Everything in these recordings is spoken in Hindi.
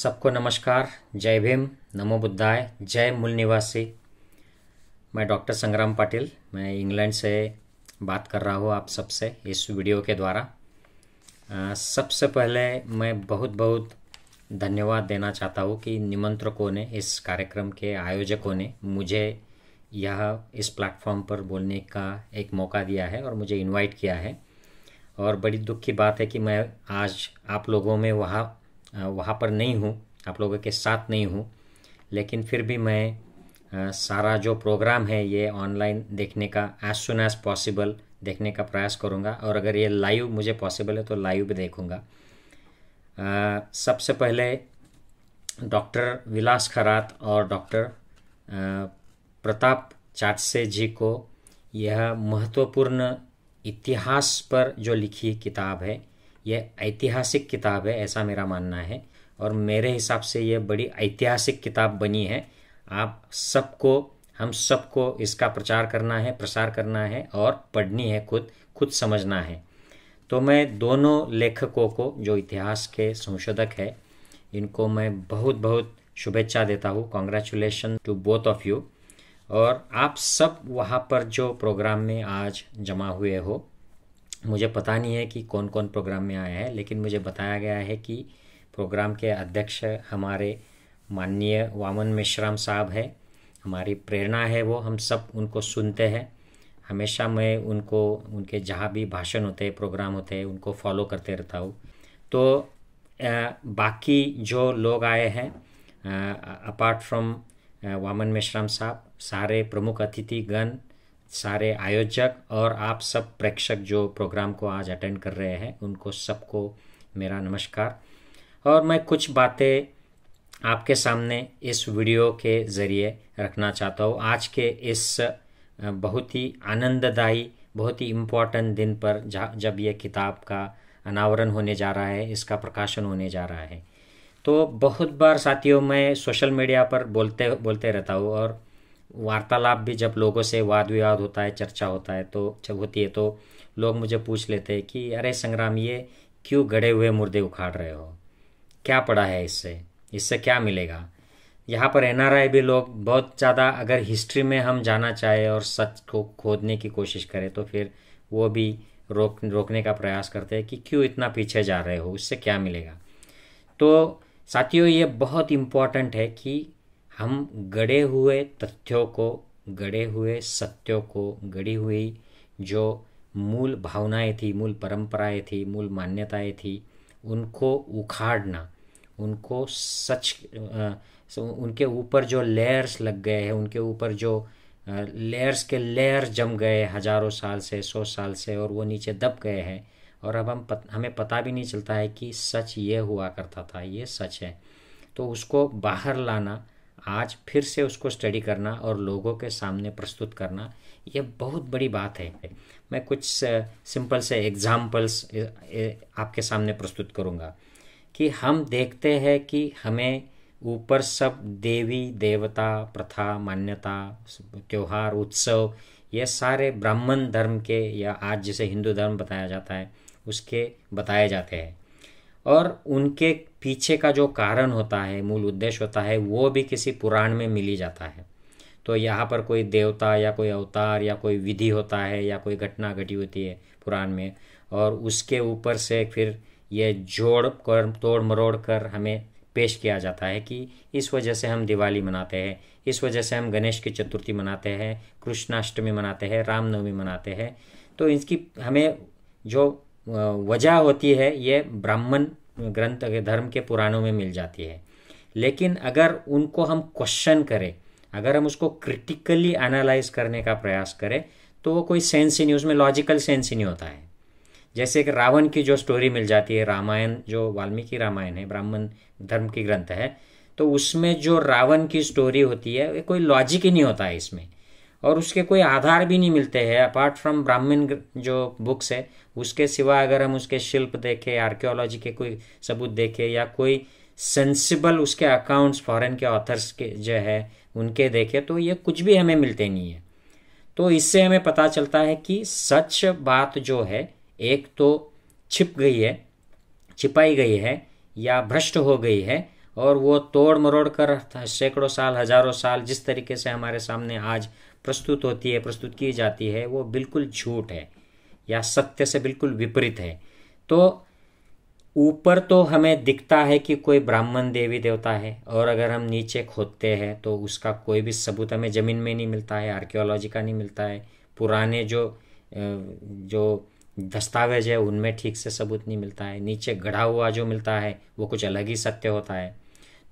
सबको नमस्कार जय भीम नमो बुद्धाय जय मूल निवासी मैं डॉक्टर संग्राम पाटिल मैं इंग्लैंड से बात कर रहा हूँ आप सबसे इस वीडियो के द्वारा सबसे पहले मैं बहुत बहुत धन्यवाद देना चाहता हूँ कि निमंत्रकों ने इस कार्यक्रम के आयोजकों ने मुझे यह इस प्लेटफॉर्म पर बोलने का एक मौका दिया है और मुझे इन्वाइट किया है और बड़ी दुख की बात है कि मैं आज आप लोगों में वहाँ वहाँ पर नहीं हूँ आप लोगों के साथ नहीं हूँ लेकिन फिर भी मैं सारा जो प्रोग्राम है ये ऑनलाइन देखने का एज सुन एज पॉसिबल देखने का प्रयास करूँगा और अगर ये लाइव मुझे पॉसिबल है तो लाइव भी देखूँगा सबसे पहले डॉक्टर विलास खरात और डॉक्टर प्रताप चाटसे जी को यह महत्वपूर्ण इतिहास पर जो लिखी किताब है यह ऐतिहासिक किताब है ऐसा मेरा मानना है और मेरे हिसाब से ये बड़ी ऐतिहासिक किताब बनी है आप सबको हम सबको इसका प्रचार करना है प्रसार करना है और पढ़नी है खुद खुद समझना है तो मैं दोनों लेखकों को जो इतिहास के संशोधक है इनको मैं बहुत बहुत शुभेच्छा देता हूँ congratulation to both of you और आप सब वहाँ पर जो प्रोग्राम में आज जमा हुए हो मुझे पता नहीं है कि कौन कौन प्रोग्राम में आया है लेकिन मुझे बताया गया है कि प्रोग्राम के अध्यक्ष हमारे माननीय वामन मिश्राम साहब है हमारी प्रेरणा है वो हम सब उनको सुनते हैं हमेशा मैं उनको उनके जहाँ भी भाषण होते हैं प्रोग्राम होते हैं उनको फॉलो करते रहता हूँ तो बाकी जो लोग आए हैं अपार्ट फ्रॉम वामन मिश्राम साहब सारे प्रमुख अतिथिगण सारे आयोजक और आप सब प्रेक्षक जो प्रोग्राम को आज अटेंड कर रहे हैं उनको सबको मेरा नमस्कार और मैं कुछ बातें आपके सामने इस वीडियो के ज़रिए रखना चाहता हूँ आज के इस बहुत ही आनंददायी बहुत ही इम्पॉर्टेंट दिन पर जब यह किताब का अनावरण होने जा रहा है इसका प्रकाशन होने जा रहा है तो बहुत बार साथियों मैं सोशल मीडिया पर बोलते बोलते रहता हूँ और वार्तालाप भी जब लोगों से वाद विवाद होता है चर्चा होता है तो जब होती है तो लोग मुझे पूछ लेते हैं कि अरे संग्राम ये क्यों गड़े हुए मुर्दे उखाड़ रहे हो क्या पड़ा है इससे इससे क्या मिलेगा यहाँ पर एन भी लोग बहुत ज़्यादा अगर हिस्ट्री में हम जाना चाहें और सच को खोदने की कोशिश करें तो फिर वो भी रोक रोकने का प्रयास करते हैं कि क्यों इतना पीछे जा रहे हो उससे क्या मिलेगा तो साथियों ये बहुत इम्पॉर्टेंट है कि हम गड़े हुए तथ्यों को गड़े हुए सत्यों को गड़ी हुई जो मूल भावनाएं थी मूल परंपराएं थी मूल मान्यताएं थी उनको उखाड़ना उनको सच उनके ऊपर जो लेयर्स लग गए हैं उनके ऊपर जो लेयर्स के लेयर जम गए हजारों साल से सौ साल से और वो नीचे दब गए हैं और अब हम पत, हमें पता भी नहीं चलता है कि सच ये हुआ करता था ये सच है तो उसको बाहर लाना आज फिर से उसको स्टडी करना और लोगों के सामने प्रस्तुत करना यह बहुत बड़ी बात है मैं कुछ सिंपल से एग्जाम्पल्स आपके सामने प्रस्तुत करूँगा कि हम देखते हैं कि हमें ऊपर सब देवी देवता प्रथा मान्यता त्यौहार उत्सव ये सारे ब्राह्मण धर्म के या आज जिसे हिंदू धर्म बताया जाता है उसके बताए जाते हैं और उनके पीछे का जो कारण होता है मूल उद्देश्य होता है वो भी किसी पुराण में मिली जाता है तो यहाँ पर कोई देवता या कोई अवतार या कोई विधि होता है या कोई घटना घटी होती है पुराण में और उसके ऊपर से फिर ये जोड़ कर तोड़ मरोड़ कर हमें पेश किया जाता है कि इस वजह से हम दिवाली मनाते हैं इस वजह से हम गणेश की चतुर्थी मनाते हैं कृष्णाष्टमी मनाते हैं रामनवमी मनाते हैं तो इसकी हमें जो वजह होती है ये ब्राह्मण ग्रंथ धर्म के पुराणों में मिल जाती है लेकिन अगर उनको हम क्वेश्चन करें अगर हम उसको क्रिटिकली एनालाइज करने का प्रयास करें तो वो कोई सेंस ही नहीं उसमें लॉजिकल सेंस ही नहीं होता है जैसे कि रावण की जो स्टोरी मिल जाती है रामायण जो वाल्मीकि रामायण है ब्राह्मण धर्म की ग्रंथ है तो उसमें जो रावण की स्टोरी होती है कोई लॉजिक ही नहीं होता है इसमें और उसके कोई आधार भी नहीं मिलते हैं अपार्ट फ्रॉम ब्राह्मण जो बुक्स है उसके सिवा अगर हम उसके शिल्प देखें आर्कियोलॉजी के कोई सबूत देखें या कोई सेंसिबल उसके अकाउंट्स फॉरेन के ऑथर्स के जो है उनके देखे तो ये कुछ भी हमें मिलते नहीं है तो इससे हमें पता चलता है कि सच बात जो है एक तो छिप गई है छिपाई गई है या भ्रष्ट हो गई है और वो तोड़ मरोड़ कर सैकड़ों साल हजारों साल जिस तरीके से हमारे सामने आज प्रस्तुत होती है प्रस्तुत की जाती है वो बिल्कुल झूठ है या सत्य से बिल्कुल विपरीत है तो ऊपर तो हमें दिखता है कि कोई ब्राह्मण देवी देवता है और अगर हम नीचे खोदते हैं तो उसका कोई भी सबूत हमें ज़मीन में नहीं मिलता है आर्कियोलॉजी का नहीं मिलता है पुराने जो जो दस्तावेज है उनमें ठीक से सबूत नहीं मिलता है नीचे गढ़ा हुआ जो मिलता है वो कुछ अलग ही सत्य होता है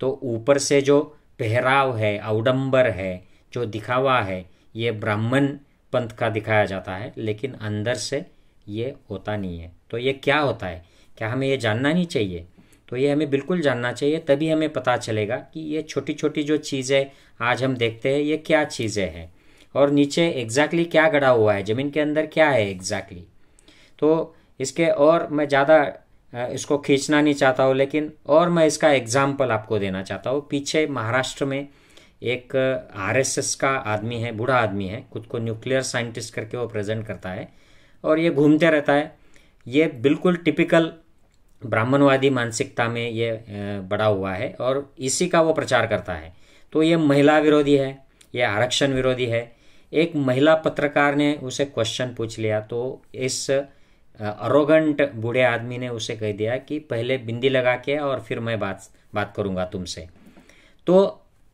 तो ऊपर से जो पहराव है अवडंबर है जो दिखावा है ये ब्राह्मण पंथ का दिखाया जाता है लेकिन अंदर से ये होता नहीं है तो ये क्या होता है क्या हमें ये जानना नहीं चाहिए तो ये हमें बिल्कुल जानना चाहिए तभी हमें पता चलेगा कि ये छोटी छोटी जो चीज़ें आज हम देखते हैं ये क्या चीज़ें हैं और नीचे एग्जैक्टली क्या गड़ा हुआ है ज़मीन के अंदर क्या है एग्जैक्टली तो इसके और मैं ज़्यादा इसको खींचना नहीं चाहता हूँ लेकिन और मैं इसका एग्ज़ाम्पल आपको देना चाहता हूँ पीछे महाराष्ट्र में एक आरएसएस uh, का आदमी है बूढ़ा आदमी है खुद को न्यूक्लियर साइंटिस्ट करके वो प्रेजेंट करता है और ये घूमते रहता है ये बिल्कुल टिपिकल ब्राह्मणवादी मानसिकता में ये uh, बड़ा हुआ है और इसी का वो प्रचार करता है तो ये महिला विरोधी है ये आरक्षण विरोधी है एक महिला पत्रकार ने उसे क्वेश्चन पूछ लिया तो इस अरोगंट uh, बूढ़े आदमी ने उसे कह दिया कि पहले बिंदी लगा के और फिर मैं बात बात करूँगा तुमसे तो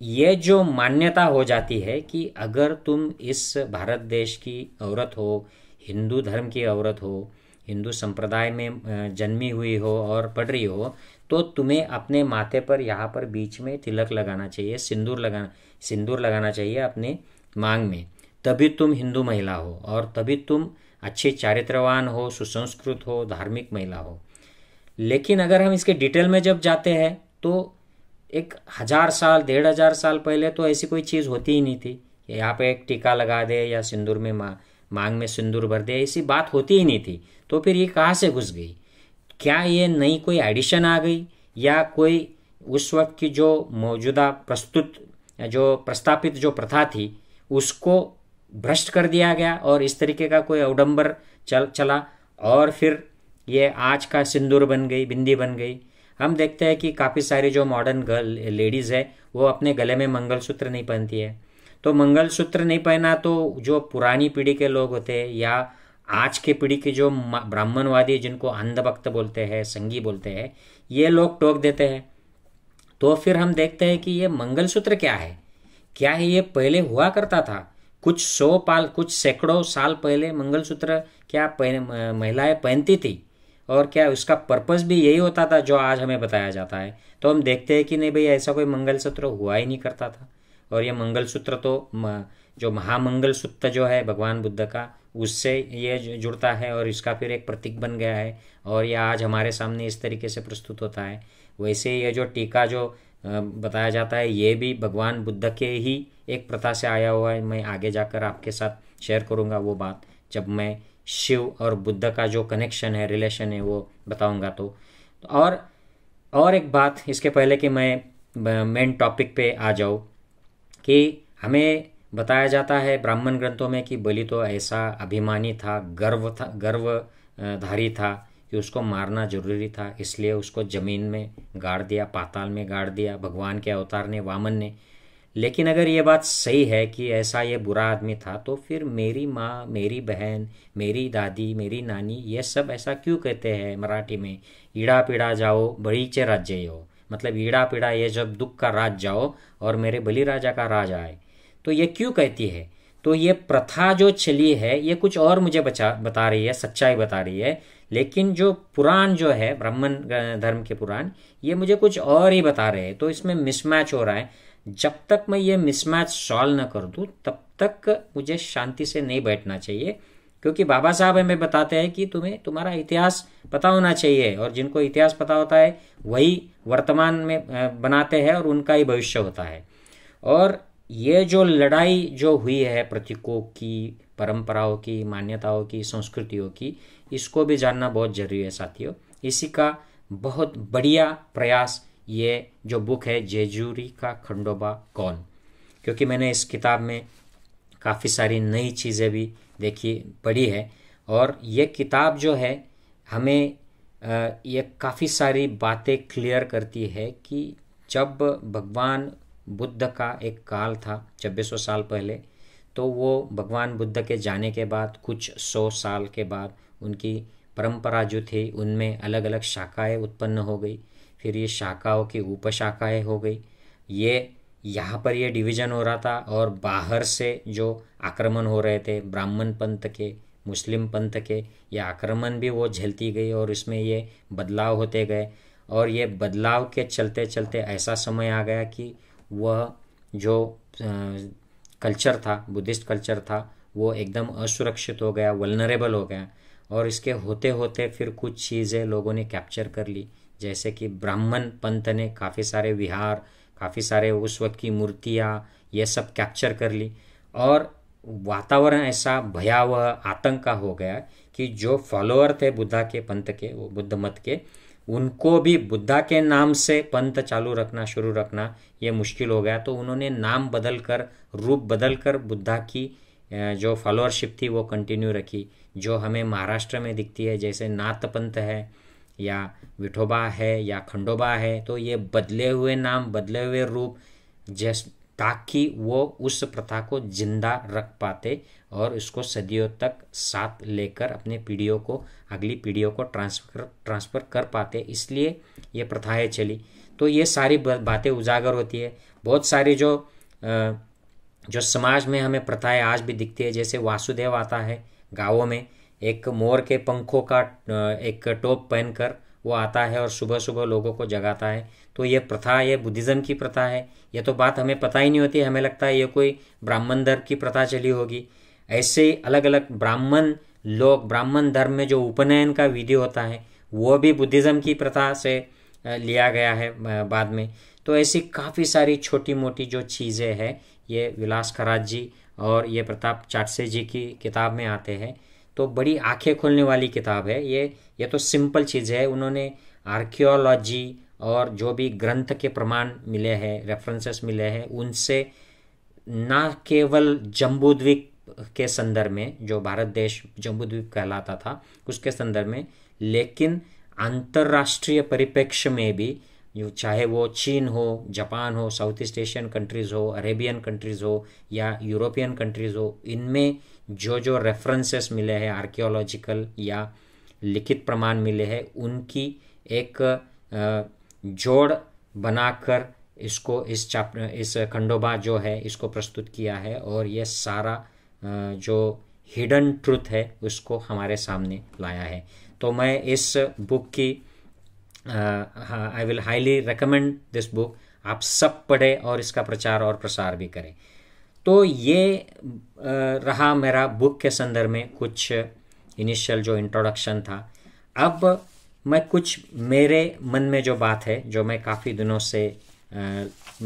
ये जो मान्यता हो जाती है कि अगर तुम इस भारत देश की औरत हो हिंदू धर्म की औरत हो हिंदू संप्रदाय में जन्मी हुई हो और पढ़ रही हो तो तुम्हें अपने माथे पर यहाँ पर बीच में तिलक लगाना चाहिए सिंदूर लगाना सिंदूर लगाना चाहिए अपने मांग में तभी तुम हिंदू महिला हो और तभी तुम अच्छे चारित्रवान हो सुसंस्कृत हो धार्मिक महिला हो लेकिन अगर हम इसके डिटेल में जब जाते हैं तो एक हज़ार साल डेढ़ हज़ार साल पहले तो ऐसी कोई चीज़ होती ही नहीं थी यहाँ पे एक टीका लगा दे या सिंदूर में मा, मांग में सिंदूर भर दे ऐसी बात होती ही नहीं थी तो फिर ये कहाँ से घुस गई क्या ये नई कोई एडिशन आ गई या कोई उस वक्त की जो मौजूदा प्रस्तुत जो प्रस्तापित जो प्रथा थी उसको भ्रष्ट कर दिया गया और इस तरीके का कोई अवडम्बर चल चला और फिर ये आज का सिंदूर बन गई बिंदी बन गई हम देखते हैं कि काफ़ी सारी जो मॉडर्न गर्ल लेडीज़ है वो अपने गले में मंगलसूत्र नहीं पहनती है तो मंगलसूत्र नहीं पहना तो जो पुरानी पीढ़ी के लोग होते हैं या आज के पीढ़ी के जो ब्राह्मणवादी जिनको अंधभक्त बोलते हैं संगी बोलते हैं ये लोग टोक देते हैं तो फिर हम देखते हैं कि ये मंगलसूत्र क्या है क्या है ये पहले हुआ करता था कुछ सौ पाल कुछ सैकड़ों साल पहले मंगलसूत्र क्या पहन महिलाएं पहनती थी और क्या उसका पर्पस भी यही होता था जो आज हमें बताया जाता है तो हम देखते हैं कि नहीं भाई ऐसा कोई मंगल सूत्र हुआ ही नहीं करता था और ये सूत्र तो जो महामंगल सूत्र जो है भगवान बुद्ध का उससे ये जुड़ता है और इसका फिर एक प्रतीक बन गया है और ये आज हमारे सामने इस तरीके से प्रस्तुत होता है वैसे ये जो टीका जो बताया जाता है ये भी भगवान बुद्ध के ही एक प्रथा से आया हुआ है मैं आगे जाकर आपके साथ शेयर करूँगा वो बात जब मैं शिव और बुद्ध का जो कनेक्शन है रिलेशन है वो बताऊंगा तो।, तो और और एक बात इसके पहले कि मैं मेन टॉपिक पे आ जाऊँ कि हमें बताया जाता है ब्राह्मण ग्रंथों में कि बलि तो ऐसा अभिमानी था गर्व था गर्वधारी था कि उसको मारना जरूरी था इसलिए उसको जमीन में गाड़ दिया पाताल में गाड़ दिया भगवान के अवतार ने वामन ने लेकिन अगर ये बात सही है कि ऐसा ये बुरा आदमी था तो फिर मेरी माँ मेरी बहन मेरी दादी मेरी नानी ये सब ऐसा क्यों कहते हैं मराठी में ईड़ा पीड़ा जाओ बड़ीचे राज्य हो मतलब ईड़ा पीड़ा ये जब दुख का राज जाओ और मेरे बलि राजा का राज आए तो ये क्यों कहती है तो ये प्रथा जो चली है ये कुछ और मुझे बचा बता रही है सच्चाई बता रही है लेकिन जो पुराण जो है ब्राह्मण धर्म के पुराण ये मुझे कुछ और ही बता रहे हैं तो इसमें मिसमैच हो रहा है जब तक मैं ये मिसमैच सॉल्व ना कर दूँ तब तक मुझे शांति से नहीं बैठना चाहिए क्योंकि बाबा साहब हमें बताते हैं कि तुम्हें तुम्हारा इतिहास पता होना चाहिए और जिनको इतिहास पता होता है वही वर्तमान में बनाते हैं और उनका ही भविष्य होता है और ये जो लड़ाई जो हुई है प्रतीकों की परंपराओं की मान्यताओं की संस्कृतियों की इसको भी जानना बहुत जरूरी है साथियों इसी का बहुत बढ़िया प्रयास ये जो बुक है जेजूरी का खंडोबा कौन क्योंकि मैंने इस किताब में काफ़ी सारी नई चीज़ें भी देखी पढ़ी है और ये किताब जो है हमें ये काफ़ी सारी बातें क्लियर करती है कि जब भगवान बुद्ध का एक काल था छब्बीस सौ साल पहले तो वो भगवान बुद्ध के जाने के बाद कुछ सौ साल के बाद उनकी परंपरा जो थी उनमें अलग अलग शाखाएं उत्पन्न हो गई फिर ये शाखाओं की उपशाखाएं हो गई ये यहाँ पर ये डिवीजन हो रहा था और बाहर से जो आक्रमण हो रहे थे ब्राह्मण पंथ के मुस्लिम पंथ के ये आक्रमण भी वो झेलती गई और इसमें ये बदलाव होते गए और ये बदलाव के चलते चलते ऐसा समय आ गया कि वह जो कल्चर था बुद्धिस्ट कल्चर था वो एकदम असुरक्षित हो गया वलनरेबल हो गया और इसके होते होते फिर कुछ चीज़ें लोगों ने कैप्चर कर ली जैसे कि ब्राह्मण पंथ ने काफ़ी सारे विहार काफ़ी सारे उस वक्त की मूर्तियाँ ये सब कैप्चर कर ली और वातावरण ऐसा भयावह आतंक का हो गया कि जो फॉलोअर थे बुद्धा के पंथ के वो बुद्ध मत के उनको भी बुद्धा के नाम से पंथ चालू रखना शुरू रखना ये मुश्किल हो गया तो उन्होंने नाम बदल कर रूप बदल कर बुद्धा की जो फॉलोअरशिप थी वो कंटिन्यू रखी जो हमें महाराष्ट्र में दिखती है जैसे नाथ पंथ है या विठोबा है या खंडोबा है तो ये बदले हुए नाम बदले हुए रूप जैस ताकि वो उस प्रथा को जिंदा रख पाते और उसको सदियों तक साथ लेकर अपने पीढ़ियों को अगली पीढ़ियों को ट्रांसफर ट्रांसफ़र कर पाते इसलिए ये प्रथाएँ चली तो ये सारी बातें उजागर होती है बहुत सारी जो जो समाज में हमें प्रथाएं आज भी दिखती है जैसे वासुदेव आता है गाँवों में एक मोर के पंखों का एक टोप पहनकर वो आता है और सुबह सुबह लोगों को जगाता है तो ये प्रथा ये बुद्धिज़्म की प्रथा है ये तो बात हमें पता ही नहीं होती हमें लगता है ये कोई ब्राह्मण धर्म की प्रथा चली होगी ऐसे अलग अलग ब्राह्मण लोग ब्राह्मण धर्म में जो उपनयन का विधि होता है वो भी बुद्धिज़्म की प्रथा से लिया गया है बाद में तो ऐसी काफ़ी सारी छोटी मोटी जो चीज़ें हैं ये विलास खराज जी और ये प्रताप चाटसे जी की किताब में आते हैं तो बड़ी आंखें खोलने वाली किताब है ये ये तो सिंपल चीज़ है उन्होंने आर्कियोलॉजी और जो भी ग्रंथ के प्रमाण मिले हैं रेफरेंसेस मिले हैं उनसे ना केवल जम्बूद्वीप के संदर्भ में जो भारत देश जम्बूद्वीप कहलाता था उसके संदर्भ में लेकिन अंतर्राष्ट्रीय परिप्रेक्ष्य में भी जो चाहे वो चीन हो जापान हो साउथ ईस्ट एशियन कंट्रीज़ हो अरेबियन कंट्रीज़ हो या यूरोपियन कंट्रीज़ हो इनमें जो जो रेफरेंसेस मिले हैं आर्कियोलॉजिकल या लिखित प्रमाण मिले हैं उनकी एक जोड़ बनाकर इसको इस चाप इस खंडोबा जो है इसको प्रस्तुत किया है और यह सारा जो हिडन ट्रुथ है उसको हमारे सामने लाया है तो मैं इस बुक की I will highly recommend this book आप सब पढ़ें और इसका प्रचार और प्रसार भी करें तो ये रहा मेरा बुक के संदर्भ में कुछ इनिशियल जो इंट्रोडक्शन था अब मैं कुछ मेरे मन में जो बात है जो मैं काफ़ी दिनों से आ,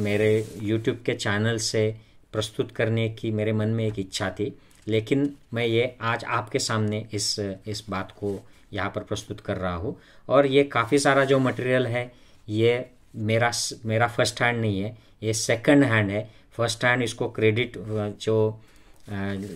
मेरे यूट्यूब के चैनल से प्रस्तुत करने की मेरे मन में एक इच्छा थी लेकिन मैं ये आज आपके सामने इस इस बात को यहाँ पर प्रस्तुत कर रहा हूँ और ये काफ़ी सारा जो मटेरियल है ये मेरा मेरा फर्स्ट हैंड नहीं है ये सेकंड हैंड है फर्स्ट हैंड इसको क्रेडिट जो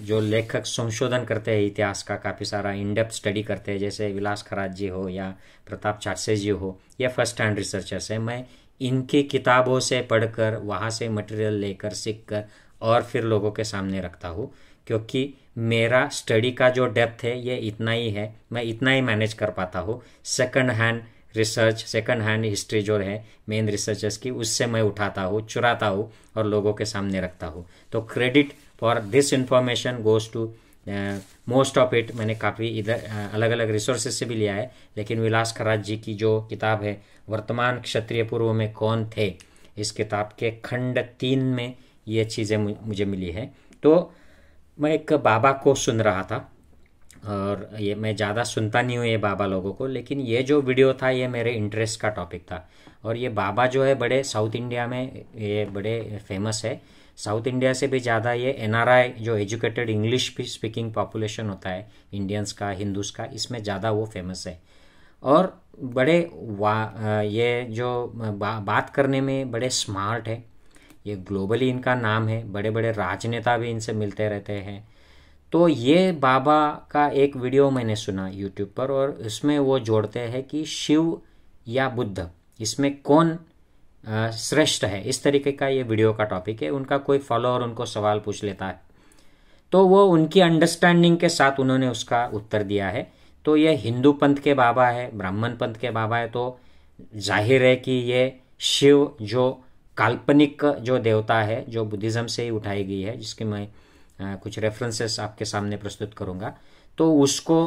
जो लेखक संशोधन करते हैं इतिहास का काफ़ी सारा इनडेप स्टडी करते हैं जैसे विलास खराज जी हो या प्रताप चाटसे जी हो या फर्स्ट हैंड रिसर्चर्स है मैं इनकी किताबों से पढ़कर वहाँ से मटेरियल लेकर सीख कर और फिर लोगों के सामने रखता हूँ क्योंकि मेरा स्टडी का जो डेप्थ है ये इतना ही है मैं इतना ही मैनेज कर पाता हूँ second hand research second hand history जो है मेन रिसर्चर्स की उससे मैं उठाता हूँ चुराता हूँ और लोगों के सामने रखता हूँ तो credit for this information goes to most of it मैंने काफ़ी इधर अलग अलग रिसोर्सेज से भी लिया है लेकिन विलास खराज जी की जो किताब है वर्तमान क्षत्रिय पूर्व में कौन थे इस किताब के खंड तीन में ये चीज़ें मुझे मिली है तो मैं एक बाबा को सुन रहा था और ये मैं ज़्यादा सुनता नहीं हूँ ये बाबा लोगों को लेकिन ये जो वीडियो था ये मेरे इंटरेस्ट का टॉपिक था और ये बाबा जो है बड़े साउथ इंडिया में ये बड़े फेमस है साउथ इंडिया से भी ज़्यादा ये एन जो एजुकेटेड इंग्लिश स्पीकिंग पॉपुलेशन होता है इंडियंस का हिंदूज का इसमें ज़्यादा वो फेमस है और बड़े वा ये जो बा, बात करने में बड़े स्मार्ट है ये ग्लोबली इनका नाम है बड़े बड़े राजनेता भी इनसे मिलते रहते हैं तो ये बाबा का एक वीडियो मैंने सुना यूट्यूब पर और इसमें वो जोड़ते हैं कि शिव या बुद्ध इसमें कौन श्रेष्ठ है इस तरीके का ये वीडियो का टॉपिक है उनका कोई फॉलोअर उनको सवाल पूछ लेता है तो वो उनकी अंडरस्टैंडिंग के साथ उन्होंने उसका उत्तर दिया है तो ये हिंदू पंथ के बाबा है ब्राह्मण पंथ के बाबा है तो जाहिर है कि ये शिव जो काल्पनिक जो देवता है जो बुद्धिज़्म से ही उठाई गई है जिसकी मैं कुछ रेफरेंसेस आपके सामने प्रस्तुत करूँगा तो उसको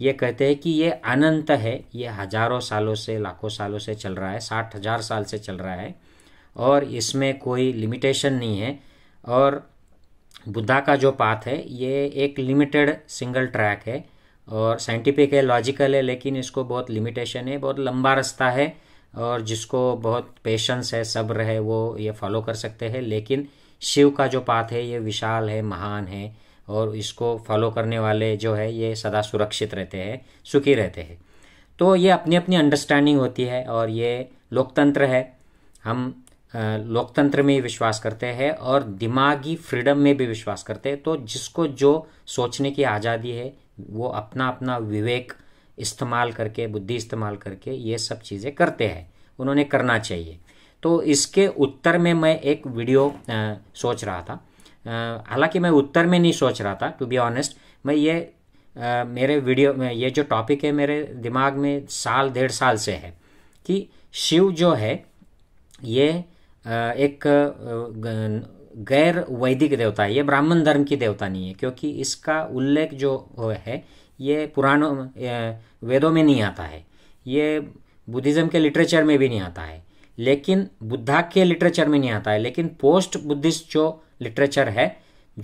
ये कहते हैं कि ये अनंत है ये हजारों सालों से लाखों सालों से चल रहा है साठ हजार साल से चल रहा है और इसमें कोई लिमिटेशन नहीं है और बुद्धा का जो पाथ है ये एक लिमिटेड सिंगल ट्रैक है और साइंटिफिक है लॉजिकल है लेकिन इसको बहुत लिमिटेशन है बहुत लंबा रास्ता है और जिसको बहुत पेशेंस है सब्र है वो ये फॉलो कर सकते हैं लेकिन शिव का जो पाथ है ये विशाल है महान है और इसको फॉलो करने वाले जो है ये सदा सुरक्षित रहते हैं सुखी रहते हैं तो ये अपनी अपनी अंडरस्टैंडिंग होती है और ये लोकतंत्र है हम लोकतंत्र में विश्वास करते हैं और दिमागी फ्रीडम में भी विश्वास करते हैं तो जिसको जो सोचने की आज़ादी है वो अपना अपना विवेक इस्तेमाल करके बुद्धि इस्तेमाल करके ये सब चीज़ें करते हैं उन्होंने करना चाहिए तो इसके उत्तर में मैं एक वीडियो आ, सोच रहा था हालांकि मैं उत्तर में नहीं सोच रहा था टू बी ऑनेस्ट मैं ये आ, मेरे वीडियो में ये जो टॉपिक है मेरे दिमाग में साल डेढ़ साल से है कि शिव जो है ये आ, एक गैर वैदिक देवता है ये ब्राह्मण धर्म की देवता नहीं है क्योंकि इसका उल्लेख जो है ये पुराणों वेदों में नहीं आता है ये बुद्धिज़्म के लिटरेचर में भी नहीं आता है लेकिन बुद्धा के लिटरेचर में नहीं आता है लेकिन पोस्ट बुद्धिस्ट जो लिटरेचर है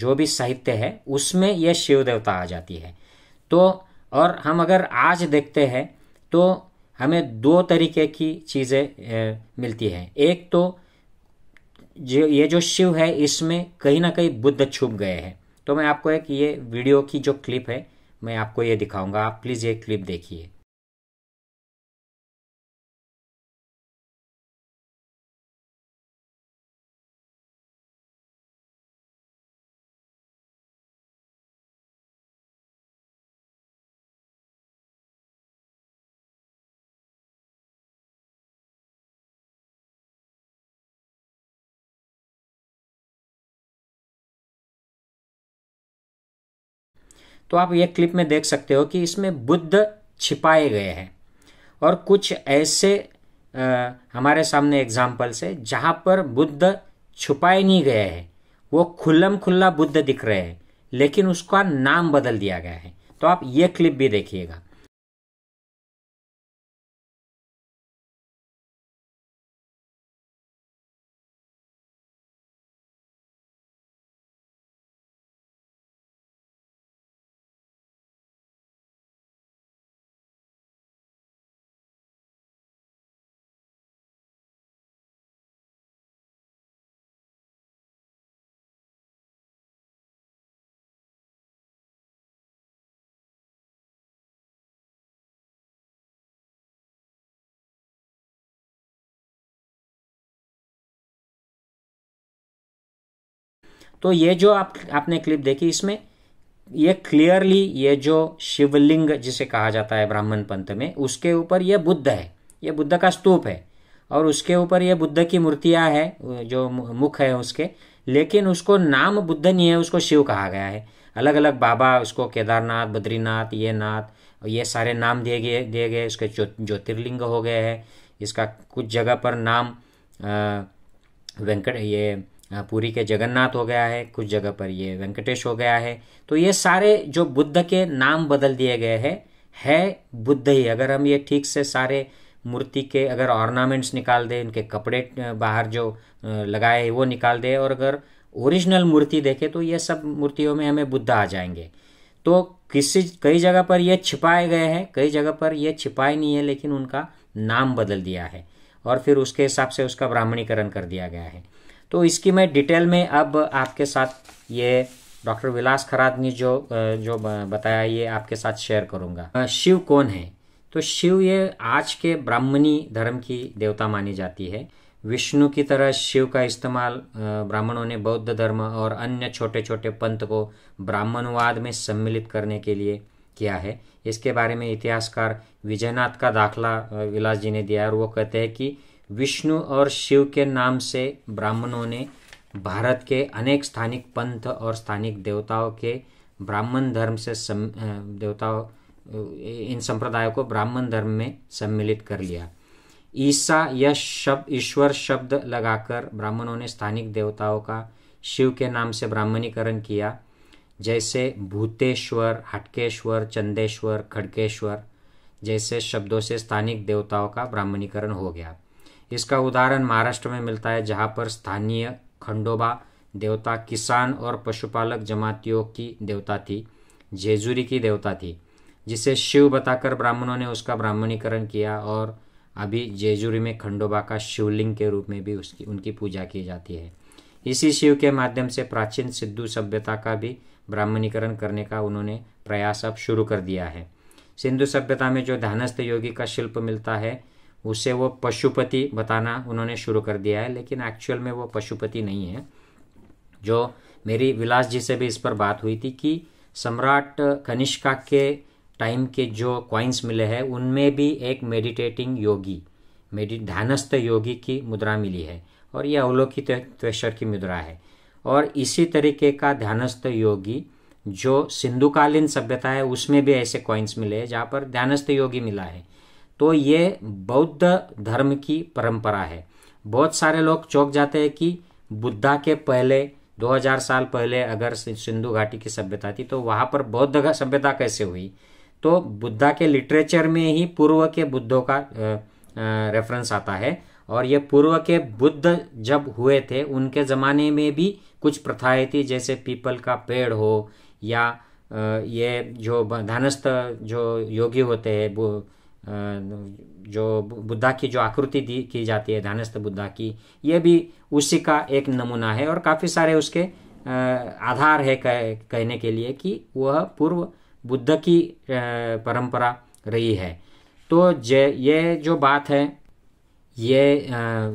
जो भी साहित्य है उसमें यह शिव देवता आ जाती है तो और हम अगर आज देखते हैं तो हमें दो तरीके की चीज़ें मिलती हैं एक तो जो ये जो शिव है इसमें कहीं ना कहीं बुद्ध छुप गए हैं तो मैं आपको एक ये वीडियो की जो क्लिप है मैं आपको ये दिखाऊंगा आप प्लीज़ ये क्लिप देखिए तो आप ये क्लिप में देख सकते हो कि इसमें बुद्ध छिपाए गए हैं और कुछ ऐसे आ, हमारे सामने एग्जाम्पल्स है जहाँ पर बुद्ध छुपाए नहीं गए हैं वो खुल्लम खुल्ला बुद्ध दिख रहे हैं लेकिन उसका नाम बदल दिया गया है तो आप ये क्लिप भी देखिएगा तो ये जो आप आपने क्लिप देखी इसमें ये क्लियरली ये जो शिवलिंग जिसे कहा जाता है ब्राह्मण पंथ में उसके ऊपर ये बुद्ध है ये बुद्ध का स्तूप है और उसके ऊपर ये बुद्ध की मूर्तियां है जो मुख है उसके लेकिन उसको नाम बुद्ध नहीं है उसको शिव कहा गया है अलग अलग बाबा उसको केदारनाथ बद्रीनाथ ये नाथ ये सारे नाम दिए गए दिए गए उसके ज्योतिर्लिंग हो गए हैं इसका कुछ जगह पर नाम वेंकट ये हाँ, पूरी के जगन्नाथ हो गया है कुछ जगह पर ये वेंकटेश हो गया है तो ये सारे जो बुद्ध के नाम बदल दिए गए हैं है बुद्ध ही अगर हम ये ठीक से सारे मूर्ति के अगर ऑर्नामेंट्स निकाल दें उनके कपड़े बाहर जो लगाए हैं वो निकाल दें और अगर ओरिजिनल मूर्ति देखें तो ये सब मूर्तियों में हमें बुद्ध आ जाएंगे तो किसी कई जगह पर ये छिपाए गए हैं कई जगह पर ये छिपाए नहीं है लेकिन उनका नाम बदल दिया है और फिर उसके हिसाब से उसका ब्राह्मणीकरण कर दिया गया है तो इसकी मैं डिटेल में अब आपके साथ ये डॉक्टर विलास खराद ने जो जो बताया ये आपके साथ शेयर करूंगा शिव कौन है तो शिव ये आज के ब्राह्मणी धर्म की देवता मानी जाती है विष्णु की तरह शिव का इस्तेमाल ब्राह्मणों ने बौद्ध धर्म और अन्य छोटे छोटे पंथ को ब्राह्मणवाद में सम्मिलित करने के लिए किया है इसके बारे में इतिहासकार विजयनाथ का दाखला विलास जी ने दिया और वो कहते हैं कि विष्णु और शिव के नाम से ब्राह्मणों ने भारत के अनेक स्थानिक पंथ और स्थानिक देवताओं के ब्राह्मण धर्म से सम, देवताओं इन संप्रदायों को ब्राह्मण धर्म में सम्मिलित कर लिया ईसा यह शब्द ईश्वर शब्द लगाकर ब्राह्मणों ने स्थानिक देवताओं का शिव के नाम से ब्राह्मणीकरण किया जैसे भूतेश्वर हटकेश्वर चंदेश्वर खड़केश्वर जैसे शब्दों से स्थानिक देवताओं का ब्राह्मणीकरण हो गया इसका उदाहरण महाराष्ट्र में मिलता है जहाँ पर स्थानीय खंडोबा देवता किसान और पशुपालक जमातियों की देवता थी जेजुरी की देवता थी जिसे शिव बताकर ब्राह्मणों ने उसका ब्राह्मणीकरण किया और अभी जेजुरी में खंडोबा का शिवलिंग के रूप में भी उसकी उनकी पूजा की जाती है इसी शिव के माध्यम से प्राचीन सिद्धू सभ्यता का भी ब्राह्मणीकरण करने का उन्होंने प्रयास अब शुरू कर दिया है सिंधु सभ्यता में जो ध्यानस्थ योगी का शिल्प मिलता है उसे वो पशुपति बताना उन्होंने शुरू कर दिया है लेकिन एक्चुअल में वो पशुपति नहीं है जो मेरी विलास जी से भी इस पर बात हुई थी कि सम्राट कनिष्का के टाइम के जो कॉइन्स मिले हैं उनमें भी एक मेडिटेटिंग योगी मेडि ध्यानस्थ योगी की मुद्रा मिली है और यह अवलोकित त्वेश्वर की मुद्रा है और इसी तरीके का ध्यानस्थ योगी जो सिंधुकालीन सभ्यता है उसमें भी ऐसे कॉइन्स मिले हैं जहाँ पर ध्यानस्थ योगी मिला है तो ये बौद्ध धर्म की परंपरा है बहुत सारे लोग चौक जाते हैं कि बुद्धा के पहले 2000 साल पहले अगर सिंधु घाटी की सभ्यता थी तो वहाँ पर बौद्ध सभ्यता कैसे हुई तो बुद्धा के लिटरेचर में ही पूर्व के बुद्धों का रेफरेंस आता है और ये पूर्व के बुद्ध जब हुए थे उनके ज़माने में भी कुछ प्रथाएं थी जैसे पीपल का पेड़ हो या ये जो धनस्थ जो योगी होते हैं जो बुद्धा की जो आकृति दी की जाती है ध्यानस्थ बुद्धा की ये भी उसी का एक नमूना है और काफ़ी सारे उसके आधार है कह, कहने के लिए कि वह पूर्व बुद्ध की परंपरा रही है तो जे ये जो बात है ये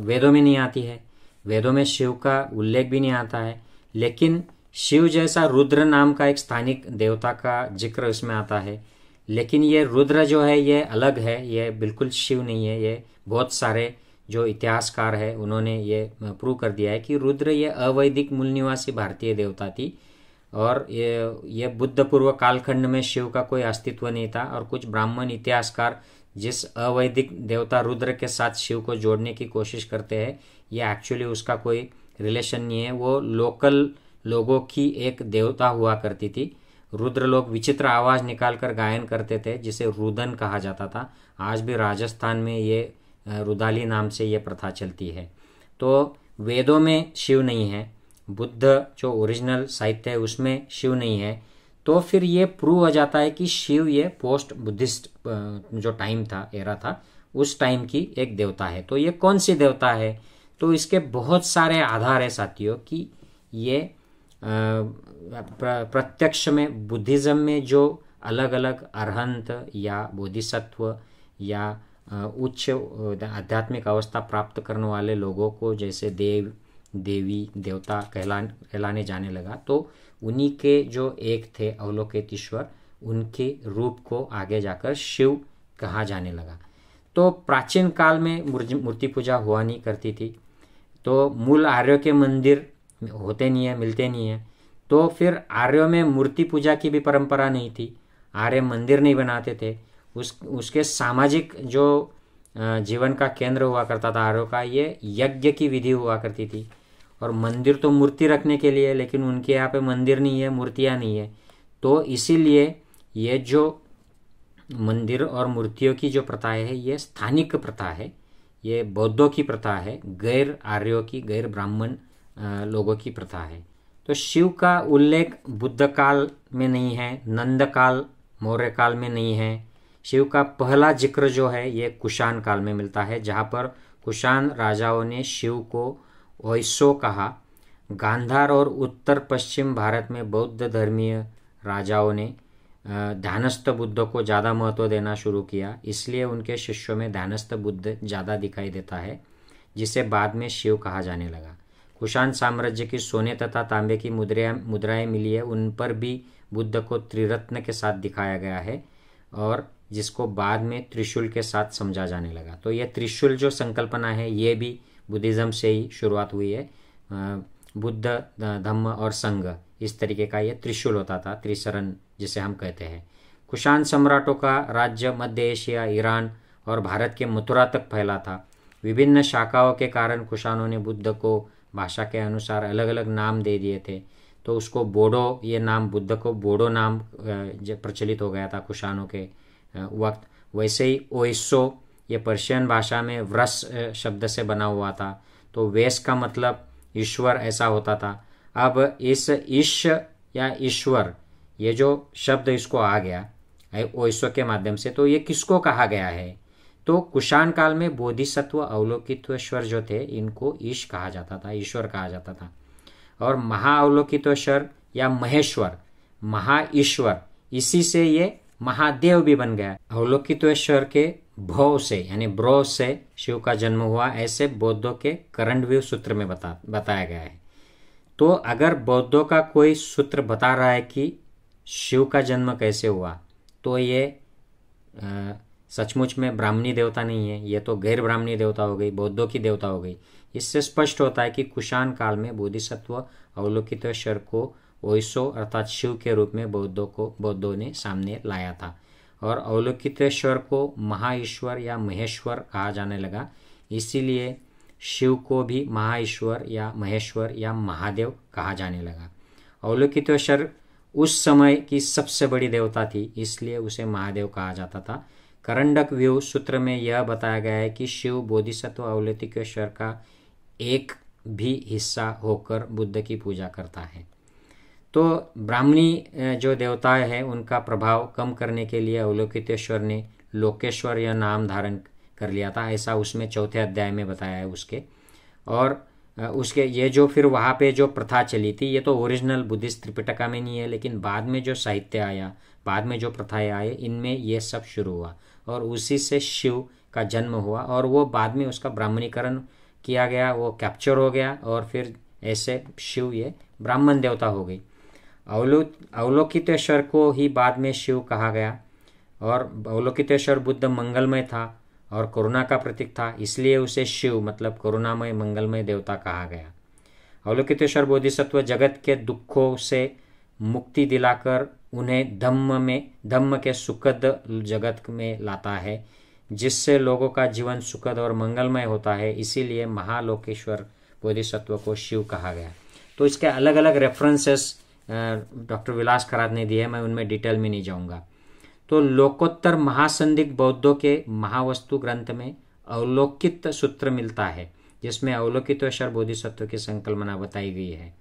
वेदों में नहीं आती है वेदों में शिव का उल्लेख भी नहीं आता है लेकिन शिव जैसा रुद्र नाम का एक स्थानिक देवता का जिक्र इसमें आता है लेकिन ये रुद्र जो है ये अलग है ये बिल्कुल शिव नहीं है ये बहुत सारे जो इतिहासकार है उन्होंने ये प्रूव कर दिया है कि रुद्र ये अवैदिक मूल निवासी भारतीय देवता थी और ये ये बुद्ध पूर्व कालखंड में शिव का कोई अस्तित्व नहीं था और कुछ ब्राह्मण इतिहासकार जिस अवैदिक देवता रुद्र के साथ शिव को जोड़ने की कोशिश करते हैं ये एक्चुअली उसका कोई रिलेशन नहीं है वो लोकल लोगों की एक देवता हुआ करती थी रुद्र लोग विचित्र आवाज़ निकालकर गायन करते थे जिसे रुदन कहा जाता था आज भी राजस्थान में ये रुदाली नाम से ये प्रथा चलती है तो वेदों में शिव नहीं है बुद्ध जो ओरिजिनल साहित्य है उसमें शिव नहीं है तो फिर ये प्रूव हो जाता है कि शिव ये पोस्ट बुद्धिस्ट जो टाइम था एरा था उस टाइम की एक देवता है तो ये कौन सी देवता है तो इसके बहुत सारे आधार है साथियों कि ये प्रत्यक्ष में बुद्धिज़्म में जो अलग अलग अरहंत या बोधिसत्व या उच्च आध्यात्मिक अवस्था प्राप्त करने वाले लोगों को जैसे देव देवी देवता कहला कहलाने जाने लगा तो उन्हीं के जो एक थे अवलोकितेश्वर उनके रूप को आगे जाकर शिव कहा जाने लगा तो प्राचीन काल में मूर्ति पूजा हुआ नहीं करती थी तो मूल आर्य के मंदिर होते नहीं है मिलते नहीं है तो फिर आर्यों में मूर्ति पूजा की भी परंपरा नहीं थी आर्य मंदिर नहीं बनाते थे उस उसके सामाजिक जो जीवन का केंद्र हुआ करता था आर्यों का ये यज्ञ की विधि हुआ करती थी और मंदिर तो मूर्ति रखने के लिए लेकिन उनके यहाँ पे मंदिर नहीं है मूर्तियाँ नहीं है तो इसीलिए ये जो मंदिर और मूर्तियों की जो प्रथा है ये स्थानिक प्रथा है ये बौद्धों की प्रथा है गैर आर्यों की गैर ब्राह्मण लोगों की प्रथा है तो शिव का उल्लेख बुद्ध काल में नहीं है नंद काल मौर्य काल में नहीं है शिव का पहला जिक्र जो है ये कुषाण काल में मिलता है जहाँ पर कुषाण राजाओं ने शिव को ओसो कहा गांधार और उत्तर पश्चिम भारत में बौद्ध धर्मीय राजाओं ने ध्यानस्थ बुद्ध को ज़्यादा महत्व देना शुरू किया इसलिए उनके शिष्यों में ध्यानस्थ बुद्ध ज़्यादा दिखाई देता है जिसे बाद में शिव कहा जाने लगा कुषाण साम्राज्य की सोने तथा तांबे की मुद्राएं मुद्राएं मिली है उन पर भी बुद्ध को त्रिरत्न के साथ दिखाया गया है और जिसको बाद में त्रिशूल के साथ समझा जाने लगा तो यह त्रिशूल जो संकल्पना है ये भी बुद्धिज़्म से ही शुरुआत हुई है बुद्ध धम्म और संघ इस तरीके का यह त्रिशूल होता था त्रिशरण जिसे हम कहते हैं कुषाण सम्राटों का राज्य मध्य एशिया ईरान और भारत के मथुरा तक फैला था विभिन्न शाखाओं के कारण कुशानों ने बुद्ध को भाषा के अनुसार अलग अलग नाम दे दिए थे तो उसको बोडो ये नाम बुद्ध को बोडो नाम प्रचलित हो गया था कुशानों के वक्त वैसे ही ओइसो ये पर्शियन भाषा में व्रस शब्द से बना हुआ था तो वेश का मतलब ईश्वर ऐसा होता था अब इस ईश या ईश्वर ये जो शब्द इसको आ गया ओइसो के माध्यम से तो ये किसको कहा गया है तो कुषाण काल में बोधिसत्व अवलोकित्वेश्वर जो थे इनको ईश कहा जाता था ईश्वर कहा जाता था और महाअवलोकित्वेश्वर या महेश्वर महा ईश्वर इसी से ये महादेव भी बन गया अवलोकितेश्वर के भव से यानी ब्रो से शिव का जन्म हुआ ऐसे बौद्धों के करंडवीव सूत्र में बता बताया गया है तो अगर बौद्धों का कोई सूत्र बता रहा है कि शिव का जन्म कैसे हुआ तो ये आ, सचमुच में ब्राह्मणी देवता नहीं है ये तो गैर ब्राह्मणी देवता हो गई बौद्धों की देवता हो गई इससे स्पष्ट होता है कि कुशाण काल में बोधिसत्व अवलोकित शर को ओसो अर्थात शिव के रूप में बौद्धों को बौद्धों ने सामने लाया था और अवलोकितेश्वर को महाईश्वर या महेश्वर कहा जाने लगा इसीलिए शिव को भी महाईश्वर या महेश्वर या महादेव कहा जाने लगा अवलोकितेश्वर उस समय की सबसे बड़ी देवता थी इसलिए उसे महादेव कहा जाता था करंडक व्यू सूत्र में यह बताया गया है कि शिव बोधिसत्व अवलोकेश्वर का एक भी हिस्सा होकर बुद्ध की पूजा करता है तो ब्राह्मणी जो देवता है उनका प्रभाव कम करने के लिए अवलोकितेश्वर ने लोकेश्वर यह नाम धारण कर लिया था ऐसा उसमें चौथे अध्याय में बताया है उसके और उसके ये जो फिर वहाँ पे जो प्रथा चली थी ये तो ओरिजिनल बुद्धिस्ट त्रिपिटका में नहीं है लेकिन बाद में जो साहित्य आया बाद में जो प्रथाएँ आए इनमें ये सब शुरू हुआ और उसी से शिव का जन्म हुआ और वो बाद में उसका ब्राह्मणीकरण किया गया वो कैप्चर हो गया और फिर ऐसे शिव ये ब्राह्मण देवता हो गई अवलो अवलोकितेश्वर को ही बाद में शिव कहा गया और अवलोकितेश्वर बुद्ध मंगलमय था और कोरोना का प्रतीक था इसलिए उसे शिव मतलब करुणामय मंगलमय देवता कहा गया अवलोकितेश्वर बोधिसत्व जगत के दुखों से मुक्ति दिलाकर उन्हें धम्म में धम्म के सुखद जगत में लाता है जिससे लोगों का जीवन सुखद और मंगलमय होता है इसीलिए महालोकेश्वर बोधिसत्व को शिव कहा गया तो इसके अलग अलग रेफरेंसेस डॉक्टर विलास खराद ने दिए मैं उनमें डिटेल में नहीं जाऊंगा तो लोकोत्तर महासंदिग्ध बौद्धों के महावस्तु ग्रंथ में अवलोकित सूत्र मिलता है जिसमें अवलोकितेश्वर बोधिसत्व की संकल्पना बताई गई है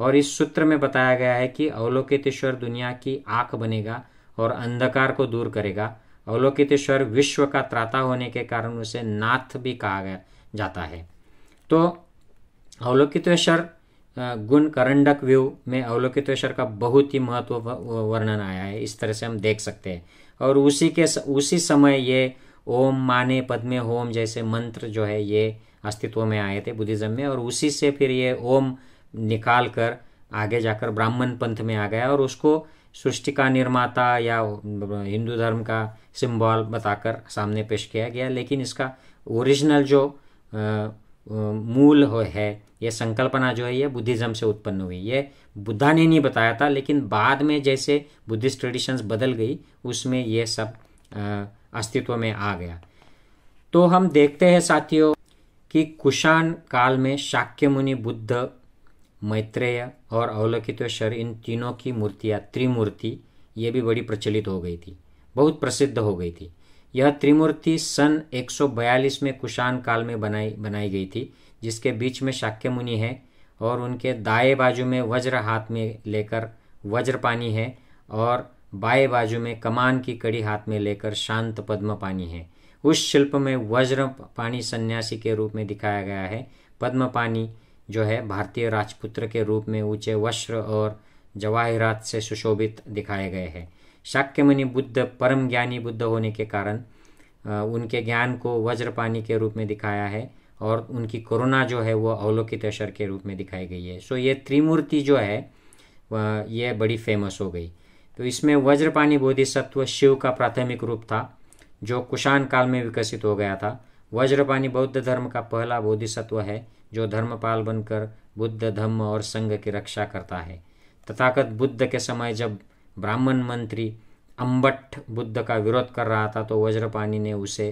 और इस सूत्र में बताया गया है कि अवलोकितेश्वर दुनिया की आंख बनेगा और अंधकार को दूर करेगा अवलोकितेश्वर विश्व का त्राता होने के कारण उसे नाथ भी कहा गया जाता है तो अवलोकितेश्वर गुण करंडक व्यू में अवलोकितेश्वर का बहुत ही महत्व वर्णन आया है इस तरह से हम देख सकते हैं और उसी के उसी समय ये ओम माने पद्मे होम जैसे मंत्र जो है ये अस्तित्व में आए थे बुद्धिज़्म में और उसी से फिर ये ओम निकाल कर आगे जाकर ब्राह्मण पंथ में आ गया और उसको सृष्टि का निर्माता या हिंदू धर्म का सिंबल बताकर सामने पेश किया गया लेकिन इसका ओरिजिनल जो मूल हो है यह संकल्पना जो है यह बुद्धिज़्म से उत्पन्न हुई यह बुद्धा ने नहीं बताया था लेकिन बाद में जैसे बुद्धिस्ट ट्रेडिशंस बदल गई उसमें यह सब अस्तित्व में आ गया तो हम देखते हैं साथियों कि कुषाण काल में शाक्य मुनि बुद्ध मैत्रेय और अवलोकितेश्वर इन तीनों की मूर्तियाँ त्रिमूर्ति ये भी बड़ी प्रचलित हो गई थी बहुत प्रसिद्ध हो गई थी यह त्रिमूर्ति सन 142 में कुशान काल में बनाई बनाई गई थी जिसके बीच में शाक्य मुनि है और उनके दाएं बाजू में वज्र हाथ में लेकर वज्रपानी है और बाएं बाजू में कमान की कड़ी हाथ में लेकर शांत पद्म पानी है उस शिल्प में वज्र पानी सन्यासी के रूप में दिखाया गया है पद्म पानी जो है भारतीय राजपुत्र के रूप में ऊंचे वस्त्र और जवाहिरात से सुशोभित दिखाए गए हैं मुनि बुद्ध परम ज्ञानी बुद्ध होने के कारण उनके ज्ञान को वज्रपानी के रूप में दिखाया है और उनकी करुणा जो है वो अवलोकितेश्वर के रूप में दिखाई गई है सो ये त्रिमूर्ति जो है ये बड़ी फेमस हो गई तो इसमें वज्रपानी बोधिसत्व शिव का प्राथमिक रूप था जो कुषाण काल में विकसित हो गया था वज्रपानी बौद्ध धर्म का पहला बोधिसत्व है जो धर्मपाल बनकर बुद्ध धम्म और संघ की रक्षा करता है तथागत बुद्ध के समय जब ब्राह्मण मंत्री अम्बट बुद्ध का विरोध कर रहा था तो वज्रपाणी ने उसे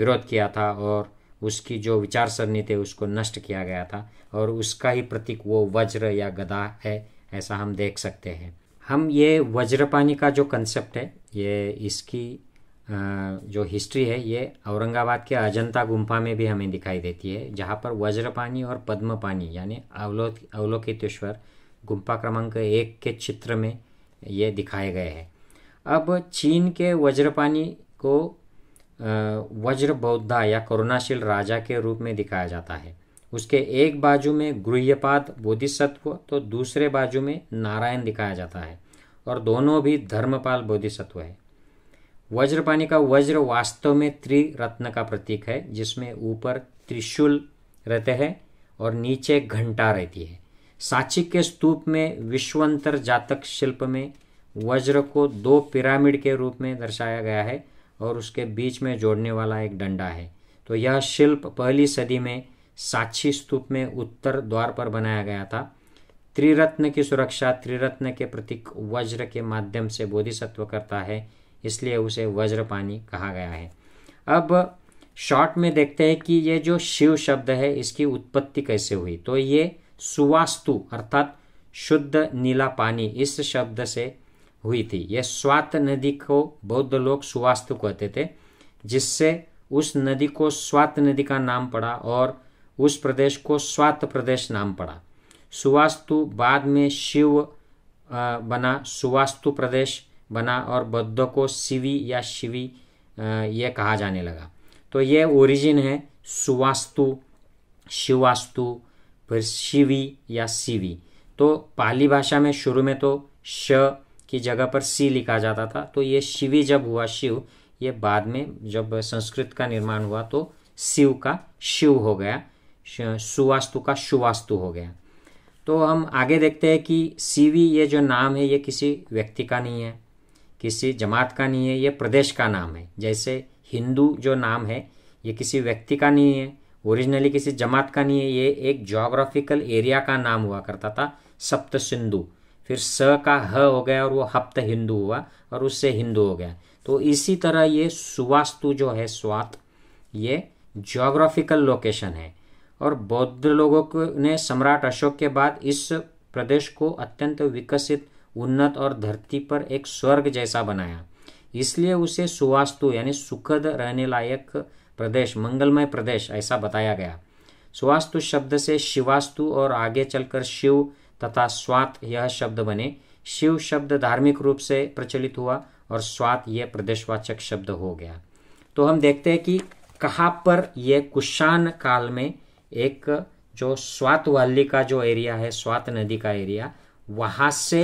विरोध किया था और उसकी जो विचार सरणी थे उसको नष्ट किया गया था और उसका ही प्रतीक वो वज्र या गदा है ऐसा हम देख सकते हैं हम ये वज्रपानी का जो कंसेप्ट है ये इसकी जो हिस्ट्री है ये औरंगाबाद के अजंता गुम्फा में भी हमें दिखाई देती है जहाँ पर वज्रपानी और पद्मपानी यानी अवलो अवलोकितेश्वर गुम्फा क्रमांक एक के चित्र में ये दिखाए गए हैं अब चीन के वज्रपानी को वज्र बौद्धा या करुणाशील राजा के रूप में दिखाया जाता है उसके एक बाजू में गृह्यपाद बोधिसत्व तो दूसरे बाजू में नारायण दिखाया जाता है और दोनों भी धर्मपाल बोधिसत्व है वज्रपाणी का वज्र वास्तव में त्रिरत्न का प्रतीक है जिसमें ऊपर त्रिशूल रहते हैं और नीचे घंटा रहती है साक्षी के स्तूप में विश्वंतर जातक शिल्प में वज्र को दो पिरामिड के रूप में दर्शाया गया है और उसके बीच में जोड़ने वाला एक डंडा है तो यह शिल्प पहली सदी में साक्षी स्तूप में उत्तर द्वार पर बनाया गया था त्रिरत्न की सुरक्षा त्रिरत्न के प्रतीक वज्र के माध्यम से बोधिसत्व करता है इसलिए उसे वज्रपानी कहा गया है अब शॉर्ट में देखते हैं कि ये जो शिव शब्द है इसकी उत्पत्ति कैसे हुई तो ये सुवास्तु अर्थात शुद्ध नीला पानी इस शब्द से हुई थी यह स्वात नदी को बौद्ध लोग सुवास्तु कहते थे जिससे उस नदी को स्वात नदी का नाम पड़ा और उस प्रदेश को स्वात प्रदेश नाम पड़ा सुवास्तु बाद में शिव बना सुवास्तु प्रदेश बना और बौद्ध को शिवी या शिवी यह कहा जाने लगा तो ये ओरिजिन है सुवास्तु शिवास्तु फिर शिवी या शिवी तो पाली भाषा में शुरू में तो श की जगह पर सी लिखा जाता था तो ये शिवी जब हुआ शिव ये बाद में जब संस्कृत का निर्माण हुआ तो शिव का शिव हो गया सुवास्तु का सुवास्तु हो गया तो हम आगे देखते हैं कि सीवी ये जो नाम है ये किसी व्यक्ति का नहीं है किसी जमात का नहीं है ये प्रदेश का नाम है जैसे हिंदू जो नाम है ये किसी व्यक्ति का नहीं है ओरिजिनली किसी जमात का नहीं है ये एक जोग्राफिकल एरिया का नाम हुआ करता था सप्त सिंधु फिर स का ह हो गया और वो हप्त हिंदू हुआ और उससे हिंदू हो गया तो इसी तरह ये सुवास्तु जो है स्वात ये जोग्राफिकल लोकेशन है और बौद्ध लोगों ने सम्राट अशोक के बाद इस प्रदेश को अत्यंत विकसित उन्नत और धरती पर एक स्वर्ग जैसा बनाया इसलिए उसे सुवास्तु यानी सुखद रहने लायक प्रदेश मंगलमय प्रदेश ऐसा बताया गया सुवास्तु शब्द से शिवास्तु और आगे चलकर शिव तथा स्वात यह शब्द बने शिव शब्द धार्मिक रूप से प्रचलित हुआ और स्वात यह प्रदेशवाचक शब्द हो गया तो हम देखते हैं कि कहाँ पर यह कुशान काल में एक जो स्वात वाली का जो एरिया है स्वात नदी का एरिया वहाँ से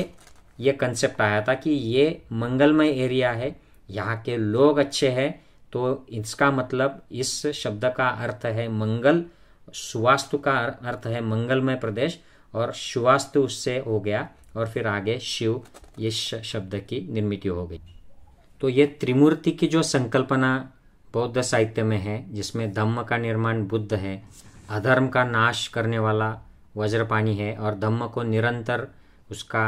ये कंसेप्ट आया था कि ये मंगलमय एरिया है यहाँ के लोग अच्छे हैं तो इसका मतलब इस शब्द का अर्थ है मंगल सुवास्तु का अर्थ है मंगलमय प्रदेश और सुवास्तु उससे हो गया और फिर आगे शिव इस शब्द की निर्मित हो गई तो ये त्रिमूर्ति की जो संकल्पना बौद्ध साहित्य में है जिसमें धम्म का निर्माण बुद्ध है अधर्म का नाश करने वाला वज्रपाणी है और धम्म को निरंतर उसका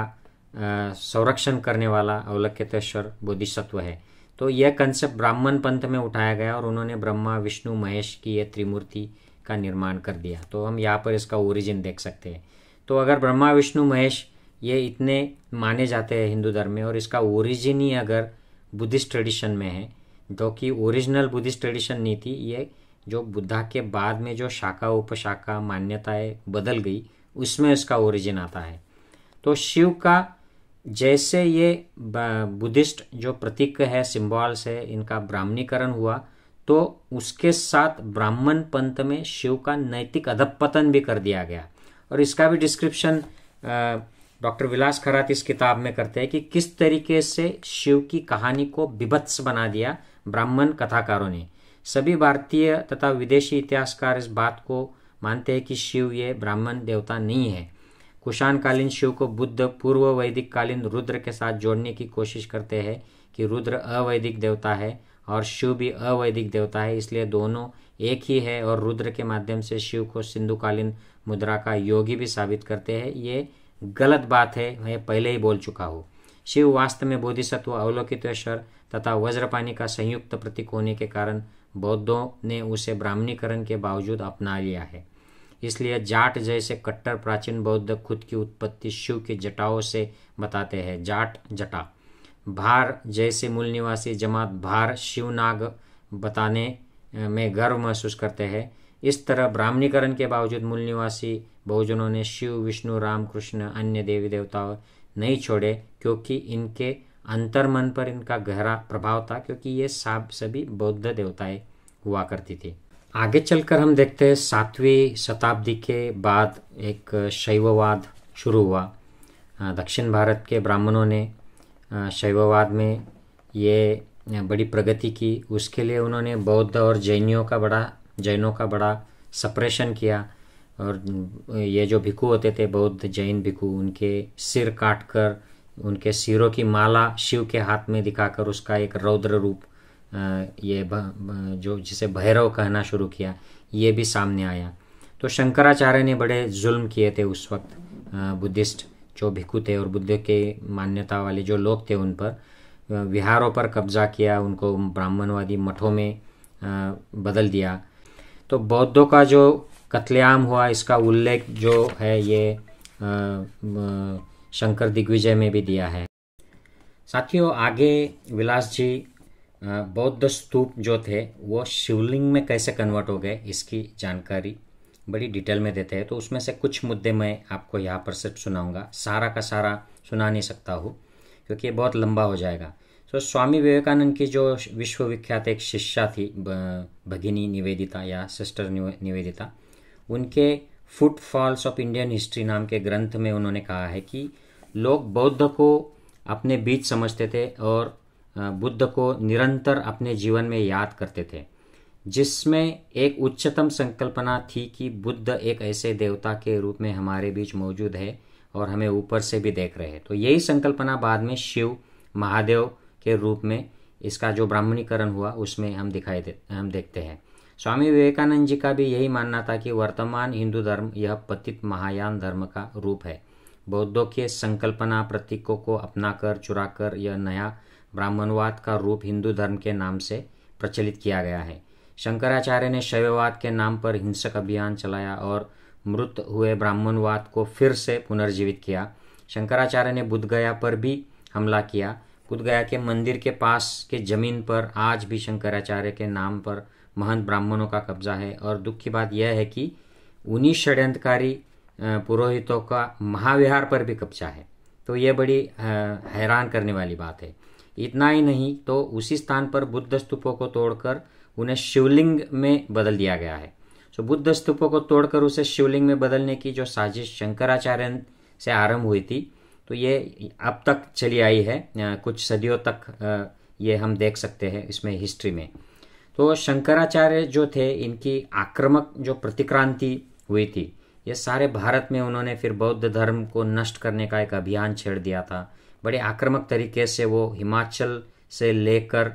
संरक्षण करने वाला अवलक्यतेश्वर बोधिसत्व है तो यह कंसेप्ट ब्राह्मण पंथ में उठाया गया और उन्होंने ब्रह्मा विष्णु महेश की यह त्रिमूर्ति का निर्माण कर दिया तो हम यहाँ पर इसका ओरिजिन देख सकते हैं तो अगर ब्रह्मा विष्णु महेश ये इतने माने जाते हैं हिंदू धर्म में और इसका ओरिजिन ही अगर बुद्धिस्ट ट्रेडिशन में है जो कि ओरिजिनल बुद्धिस्ट ट्रेडिशन नहीं थी ये जो बुद्धा के बाद में जो शाखा उपशाखा मान्यताएं बदल गई उसमें इसका ओरिजिन आता है तो शिव का जैसे ये बुद्धिस्ट जो प्रतीक है सिम्बॉल्स है इनका ब्राह्मणीकरण हुआ तो उसके साथ ब्राह्मण पंथ में शिव का नैतिक अधपतन भी कर दिया गया और इसका भी डिस्क्रिप्शन डॉक्टर विलास खरात इस किताब में करते हैं कि किस तरीके से शिव की कहानी को बिभत्स बना दिया ब्राह्मण कथाकारों ने सभी भारतीय तथा विदेशी इतिहासकार इस बात को मानते हैं कि शिव ये ब्राह्मण देवता नहीं है कुशाणकालीन शिव को बुद्ध पूर्व वैदिक कालीन रुद्र के साथ जोड़ने की कोशिश करते हैं कि रुद्र अवैदिक देवता है और शिव भी अवैदिक देवता है इसलिए दोनों एक ही है और रुद्र के माध्यम से शिव को सिंधुकालीन मुद्रा का योगी भी साबित करते हैं ये गलत बात है मैं पहले ही बोल चुका हूँ शिव वास्तव में बोधिसत्व अवलोकितेश्वर तथा वज्रपानी का संयुक्त प्रतीक होने के कारण बौद्धों ने उसे ब्राह्मणीकरण के बावजूद अपना लिया है इसलिए जाट जैसे कट्टर प्राचीन बौद्ध खुद की उत्पत्ति शिव के जटाओं से बताते हैं जाट जटा भार जैसे मूल निवासी जमात भार शिवनाग बताने में गर्व महसूस करते हैं इस तरह ब्राह्मणीकरण के बावजूद मूल निवासी बहुजनों ने शिव विष्णु राम कृष्ण अन्य देवी देवताओं नहीं छोड़े क्योंकि इनके अंतर्मन पर इनका गहरा प्रभाव था क्योंकि ये सब सभी बौद्ध देवताएं हुआ करती थी आगे चलकर हम देखते हैं सातवीं शताब्दी के बाद एक शैववाद शुरू हुआ दक्षिण भारत के ब्राह्मणों ने शैववाद में ये बड़ी प्रगति की उसके लिए उन्होंने बौद्ध और जैनियों का बड़ा जैनों का बड़ा सप्रेशन किया और ये जो भिक्खु होते थे बौद्ध जैन भिक्खु उनके सिर काट कर उनके सिरों की माला शिव के हाथ में दिखाकर उसका एक रौद्र रूप ये जो जिसे भैरव कहना शुरू किया ये भी सामने आया तो शंकराचार्य ने बड़े जुल्म किए थे उस वक्त बुद्धिस्ट जो भिक्खु थे और बुद्ध के मान्यता वाले जो लोग थे उन पर विहारों पर कब्जा किया उनको ब्राह्मणवादी मठों में बदल दिया तो बौद्धों का जो कत्लेआम हुआ इसका उल्लेख जो है ये शंकर दिग्विजय में भी दिया है साथियों आगे विलास जी बौद्ध स्तूप जो थे वो शिवलिंग में कैसे कन्वर्ट हो गए इसकी जानकारी बड़ी डिटेल में देते हैं तो उसमें से कुछ मुद्दे मैं आपको यहाँ पर सिर्फ सुनाऊँगा सारा का सारा सुना नहीं सकता हूँ क्योंकि ये बहुत लंबा हो जाएगा तो स्वामी विवेकानंद की जो विश्वविख्यात एक शिष्या थी भगिनी निवेदिता या सिस्टर निवेदिता उनके फॉल्स ऑफ इंडियन हिस्ट्री नाम के ग्रंथ में उन्होंने कहा है कि लोग बौद्ध को अपने बीच समझते थे और बुद्ध को निरंतर अपने जीवन में याद करते थे जिसमें एक उच्चतम संकल्पना थी कि बुद्ध एक ऐसे देवता के रूप में हमारे बीच मौजूद है और हमें ऊपर से भी देख रहे हैं तो यही संकल्पना बाद में शिव महादेव के रूप में इसका जो ब्राह्मणीकरण हुआ उसमें हम दिखाई दे हम देखते हैं स्वामी विवेकानंद जी का भी यही मानना था कि वर्तमान हिंदू धर्म यह पतित महायान धर्म का रूप है बौद्धों के संकल्पना प्रतीकों को अपनाकर चुराकर यह नया ब्राह्मणवाद का रूप हिंदू धर्म के नाम से प्रचलित किया गया है शंकराचार्य ने शैववाद के नाम पर हिंसक अभियान चलाया और मृत हुए ब्राह्मणवाद को फिर से पुनर्जीवित किया शंकराचार्य ने बुद्धगया पर भी हमला किया बुद्धगया के मंदिर के पास के जमीन पर आज भी शंकराचार्य के नाम पर महंत ब्राह्मणों का कब्जा है और दुख की बात यह है कि उन्हीं षड्यंत्रकारी पुरोहितों का महाविहार पर भी कब्जा है तो यह बड़ी हैरान करने वाली बात है इतना ही नहीं तो उसी स्थान पर बुद्ध स्तूपों को तोड़कर उन्हें शिवलिंग में बदल दिया गया है तो बुद्ध स्तूपों को तोड़कर उसे शिवलिंग में बदलने की जो साजिश शंकराचार्य से आरंभ हुई थी तो ये अब तक चली आई है कुछ सदियों तक ये हम देख सकते हैं इसमें हिस्ट्री में तो शंकराचार्य जो थे इनकी आक्रमक जो प्रतिक्रांति हुई थी ये सारे भारत में उन्होंने फिर बौद्ध धर्म को नष्ट करने का एक अभियान छेड़ दिया था बड़े आक्रामक तरीके से वो हिमाचल से लेकर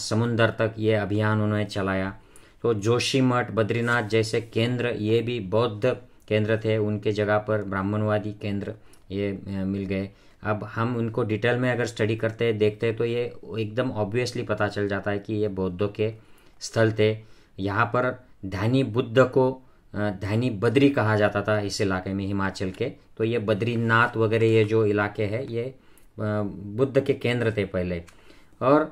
समुंदर तक ये अभियान उन्होंने चलाया तो जोशीमठ बद्रीनाथ जैसे केंद्र ये भी बौद्ध केंद्र थे उनके जगह पर ब्राह्मणवादी केंद्र ये मिल गए अब हम उनको डिटेल में अगर स्टडी करते हैं देखते हैं तो ये एकदम ऑब्वियसली पता चल जाता है कि ये बौद्धों के स्थल थे यहाँ पर धैनी बुद्ध को धैनी बद्री कहा जाता था इस इलाके में हिमाचल के तो ये बद्रीनाथ वगैरह ये जो इलाके हैं ये बुद्ध के केंद्र थे पहले और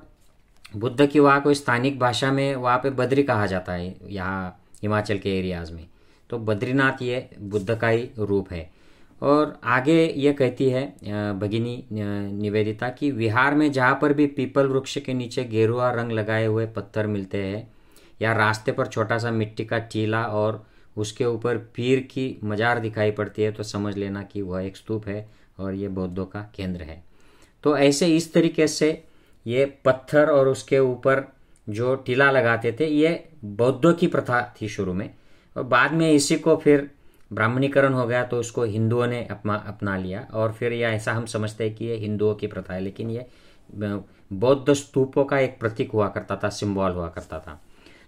बुद्ध की वहाँ को स्थानिक भाषा में वहाँ पे बद्री कहा जाता है यहाँ हिमाचल के एरियाज़ में तो बद्रीनाथ ये बुद्ध का ही रूप है और आगे ये कहती है भगिनी निवेदिता कि बिहार में जहाँ पर भी पीपल वृक्ष के नीचे गेरुआ रंग लगाए हुए पत्थर मिलते हैं या रास्ते पर छोटा सा मिट्टी का टीला और उसके ऊपर पीर की मजार दिखाई पड़ती है तो समझ लेना कि वह एक स्तूप है और ये बौद्धों का केंद्र है तो ऐसे इस तरीके से ये पत्थर और उसके ऊपर जो टीला लगाते थे ये बौद्धों की प्रथा थी शुरू में और बाद में इसी को फिर ब्राह्मणीकरण हो गया तो उसको हिंदुओं ने अपना अपना लिया और फिर यह ऐसा हम समझते हैं कि ये हिंदुओं की प्रथा है लेकिन ये बौद्ध स्तूपों का एक प्रतीक हुआ करता था सिम्बॉल हुआ करता था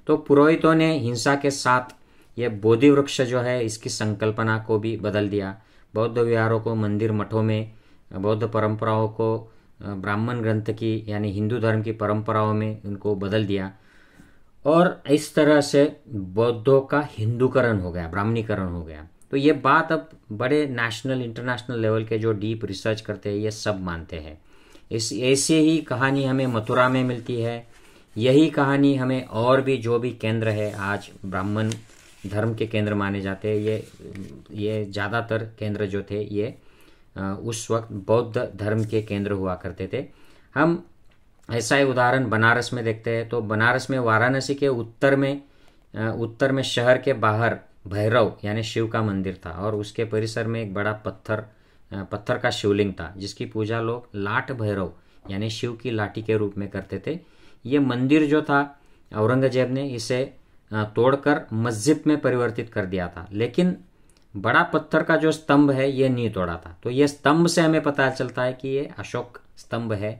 तो पुरोहितों ने हिंसा के साथ ये बोधि वृक्ष जो है इसकी संकल्पना को भी बदल दिया बौद्ध विहारों को मंदिर मठों में बौद्ध परंपराओं को ब्राह्मण ग्रंथ की यानी हिंदू धर्म की परंपराओं में उनको बदल दिया और इस तरह से बौद्धों का हिंदूकरण हो गया ब्राह्मणीकरण हो गया तो ये बात अब बड़े नेशनल इंटरनेशनल लेवल के जो डीप रिसर्च करते हैं ये सब मानते हैं इस ऐसे ही कहानी हमें मथुरा में मिलती है यही कहानी हमें और भी जो भी केंद्र है आज ब्राह्मण धर्म के केंद्र माने जाते हैं ये ये ज़्यादातर केंद्र जो थे ये उस वक्त बौद्ध धर्म के केंद्र हुआ करते थे हम ऐसा ही उदाहरण बनारस में देखते हैं तो बनारस में वाराणसी के उत्तर में उत्तर में शहर के बाहर भैरव यानी शिव का मंदिर था और उसके परिसर में एक बड़ा पत्थर पत्थर का शिवलिंग था जिसकी पूजा लोग लाट भैरव यानी शिव की लाठी के रूप में करते थे ये मंदिर जो था औरंगजेब ने इसे तोड़कर मस्जिद में परिवर्तित कर दिया था लेकिन बड़ा पत्थर का जो स्तंभ है ये नहीं तोड़ा था तो ये स्तंभ से हमें पता चलता है कि ये अशोक स्तंभ है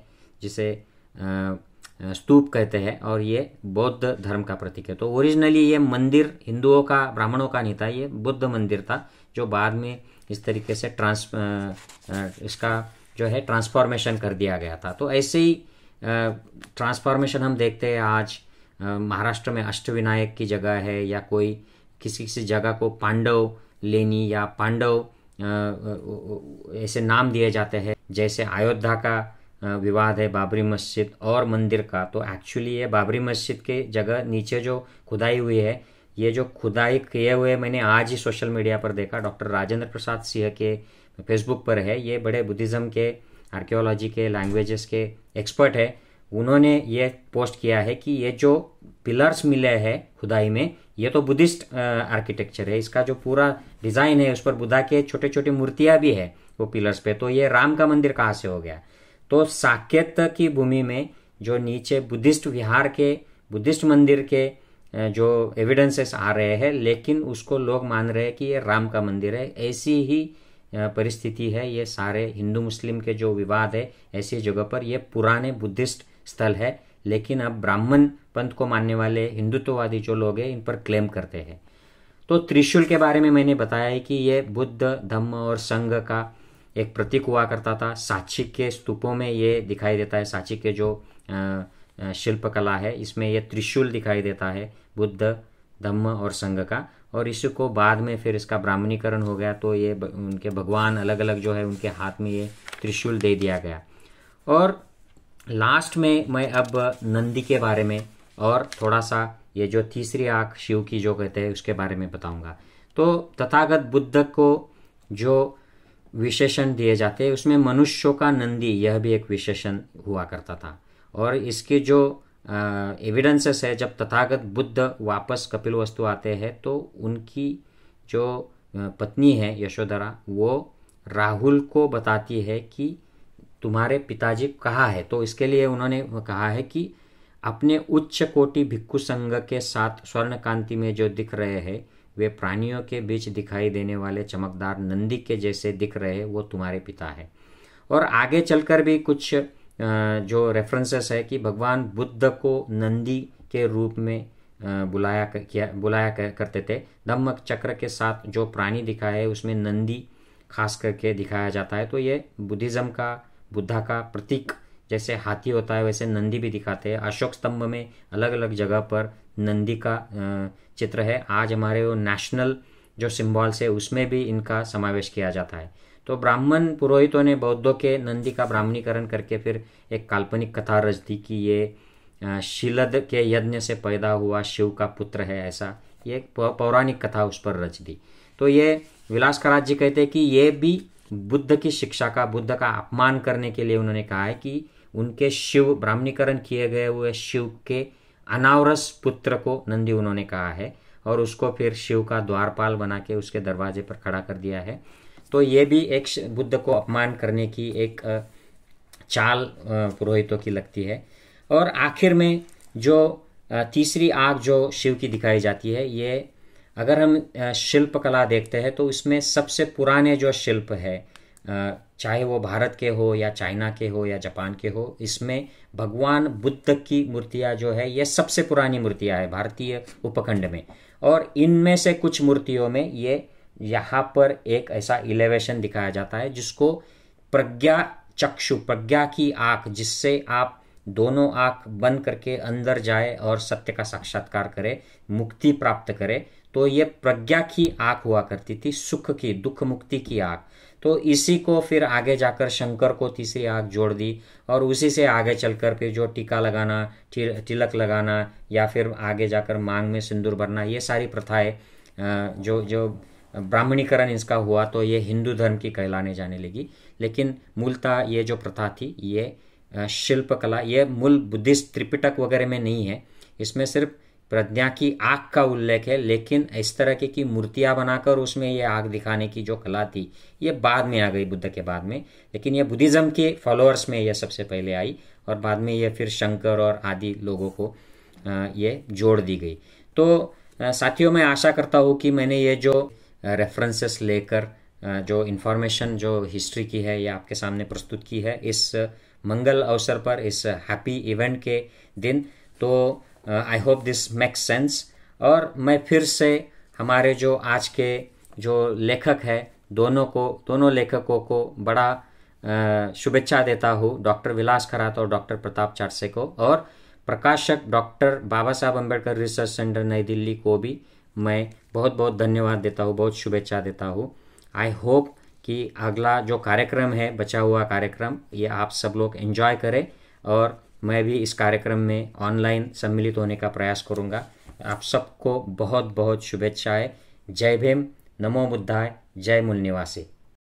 जिसे स्तूप कहते हैं और ये बौद्ध धर्म का प्रतीक है तो ओरिजिनली ये मंदिर हिंदुओं का ब्राह्मणों का नहीं था ये बुद्ध मंदिर था जो बाद में इस तरीके से ट्रांस इसका जो है ट्रांसफॉर्मेशन कर दिया गया था तो ऐसे ही ट्रांसफॉर्मेशन हम देखते हैं आज महाराष्ट्र में अष्टविनायक की जगह है या कोई किसी किसी जगह को पांडव लेनी या पांडव ऐसे नाम दिए जाते हैं जैसे अयोध्या का विवाद है बाबरी मस्जिद और मंदिर का तो एक्चुअली ये बाबरी मस्जिद के जगह नीचे जो खुदाई हुई है ये जो खुदाई किए हुए मैंने आज ही सोशल मीडिया पर देखा डॉक्टर राजेंद्र प्रसाद सिंह के फेसबुक पर है ये बड़े बुद्धिज़्म के आर्कियोलॉजी के लैंग्वेजेस के एक्सपर्ट है उन्होंने ये पोस्ट किया है कि ये जो पिलर्स मिले हैं खुदाई में ये तो बुद्धिस्ट आर्किटेक्चर है इसका जो पूरा डिज़ाइन है उस पर बुद्धा के छोटे छोटे मूर्तियाँ भी है वो पिलर्स पे तो ये राम का मंदिर कहाँ से हो गया तो साकेत की भूमि में जो नीचे बुद्धिस्ट विहार के बुद्धिस्ट मंदिर के जो एविडेंसेस आ रहे हैं लेकिन उसको लोग मान रहे हैं कि ये राम का मंदिर है ऐसी ही परिस्थिति है ये सारे हिंदू मुस्लिम के जो विवाद है ऐसी जगह पर ये पुराने बुद्धिस्ट स्थल है लेकिन अब ब्राह्मण पंथ को मानने वाले हिंदुत्ववादी जो लोग हैं इन पर क्लेम करते हैं तो त्रिशूल के बारे में मैंने बताया है कि ये बुद्ध धम्म और संघ का एक प्रतीक हुआ करता था साक्षी के स्तूपों में ये दिखाई देता है साक्षी के जो शिल्पकला है इसमें यह त्रिशूल दिखाई देता है बुद्ध धम्म और संघ का और इसको बाद में फिर इसका ब्राह्मणीकरण हो गया तो ये उनके भगवान अलग अलग जो है उनके हाथ में ये त्रिशूल दे दिया गया और लास्ट में मैं अब नंदी के बारे में और थोड़ा सा ये जो तीसरी आँख शिव की जो कहते हैं उसके बारे में बताऊंगा तो तथागत बुद्ध को जो विशेषण दिए जाते हैं उसमें मनुष्यों का नंदी यह भी एक विशेषण हुआ करता था और इसके जो एविडेंसेस है जब तथागत बुद्ध वापस कपिल वस्तु आते हैं तो उनकी जो पत्नी है यशोधरा वो राहुल को बताती है कि तुम्हारे पिताजी कहा है तो इसके लिए उन्होंने कहा है कि अपने उच्च कोटि भिक्खु संघ के साथ स्वर्ण कांति में जो दिख रहे हैं वे प्राणियों के बीच दिखाई देने वाले चमकदार नंदी के जैसे दिख रहे हैं वो तुम्हारे पिता है और आगे चलकर भी कुछ जो रेफरेंसेस है कि भगवान बुद्ध को नंदी के रूप में बुलाया किया बुलाया करते थे दमक चक्र के साथ जो प्राणी दिखा है उसमें नंदी खास करके दिखाया जाता है तो ये बुद्धिज़्म का बुद्धा का प्रतीक जैसे हाथी होता है वैसे नंदी भी दिखाते हैं अशोक स्तंभ में अलग अलग जगह पर नंदी का चित्र है आज हमारे वो नेशनल जो सिम्बॉल्स है उसमें भी इनका समावेश किया जाता है तो ब्राह्मण पुरोहितों ने बौद्धों के नंदी का ब्राह्मणीकरण करके फिर एक काल्पनिक कथा रच दी कि ये शिलद के यज्ञ से पैदा हुआ शिव का पुत्र है ऐसा ये एक पौराणिक कथा उस पर रच दी तो ये विलास जी कहते हैं कि ये भी बुद्ध की शिक्षा का बुद्ध का अपमान करने के लिए उन्होंने कहा है कि उनके शिव ब्राह्मणीकरण किए गए हुए शिव के अनावरस पुत्र को नंदी उन्होंने कहा है और उसको फिर शिव का द्वारपाल बना के उसके दरवाजे पर खड़ा कर दिया है तो ये भी एक बुद्ध को अपमान करने की एक चाल पुरोहितों की लगती है और आखिर में जो तीसरी आग जो शिव की दिखाई जाती है ये अगर हम शिल्प कला देखते हैं तो इसमें सबसे पुराने जो शिल्प है चाहे वो भारत के हो या चाइना के हो या जापान के हो इसमें भगवान बुद्ध की मूर्तियाँ जो है ये सबसे पुरानी मूर्तियाँ है भारतीय उपखंड में और इनमें से कुछ मूर्तियों में ये यहाँ पर एक ऐसा इलेवेशन दिखाया जाता है जिसको प्रज्ञा चक्षु प्रज्ञा की आँख जिससे आप दोनों आँख बंद करके अंदर जाए और सत्य का साक्षात्कार करें मुक्ति प्राप्त करें तो ये प्रज्ञा की आँख हुआ करती थी सुख की दुख मुक्ति की आँख तो इसी को फिर आगे जाकर शंकर को तीसरी आँख जोड़ दी और उसी से आगे चलकर फिर जो टीका लगाना तिलक लगाना या फिर आगे जाकर मांग में सिंदूर भरना ये सारी प्रथाएं जो जो ब्राह्मणीकरण इसका हुआ तो ये हिंदू धर्म की कहलाने जाने लगी लेकिन मूलतः ये जो प्रथा थी ये शिल्पकला ये मूल बुद्धिस्ट त्रिपिटक वगैरह में नहीं है इसमें सिर्फ प्रज्ञा की आग का उल्लेख है लेकिन इस तरह के की मूर्तियां बनाकर उसमें ये आग दिखाने की जो कला थी ये बाद में आ गई बुद्ध के बाद में लेकिन ये बुद्धिज़्म के फॉलोअर्स में यह सबसे पहले आई और बाद में ये फिर शंकर और आदि लोगों को ये जोड़ दी गई तो साथियों मैं आशा करता हूँ कि मैंने ये जो रेफरेंसेस लेकर जो इन्फॉर्मेशन जो हिस्ट्री की है ये आपके सामने प्रस्तुत की है इस मंगल अवसर पर इस हैप्पी इवेंट के दिन तो I hope this makes sense और मैं फिर से हमारे जो आज के जो लेखक है दोनों को दोनों लेखकों को बड़ा शुभेच्छा देता हूँ डॉक्टर विलास खरात और डॉक्टर प्रताप चाटसे को और प्रकाशक डॉक्टर बाबा साहब अम्बेडकर रिसर्च सेंटर नई दिल्ली को भी मैं बहुत बहुत धन्यवाद देता हूँ बहुत शुभेच्छा देता हूँ आई होप कि अगला जो कार्यक्रम है बचा हुआ कार्यक्रम ये आप सब लोग एंजॉय करें और मैं भी इस कार्यक्रम में ऑनलाइन सम्मिलित होने का प्रयास करूँगा आप सबको बहुत बहुत शुभेच्छाएं जय भीम नमो बुद्धाय जय मूल निवासी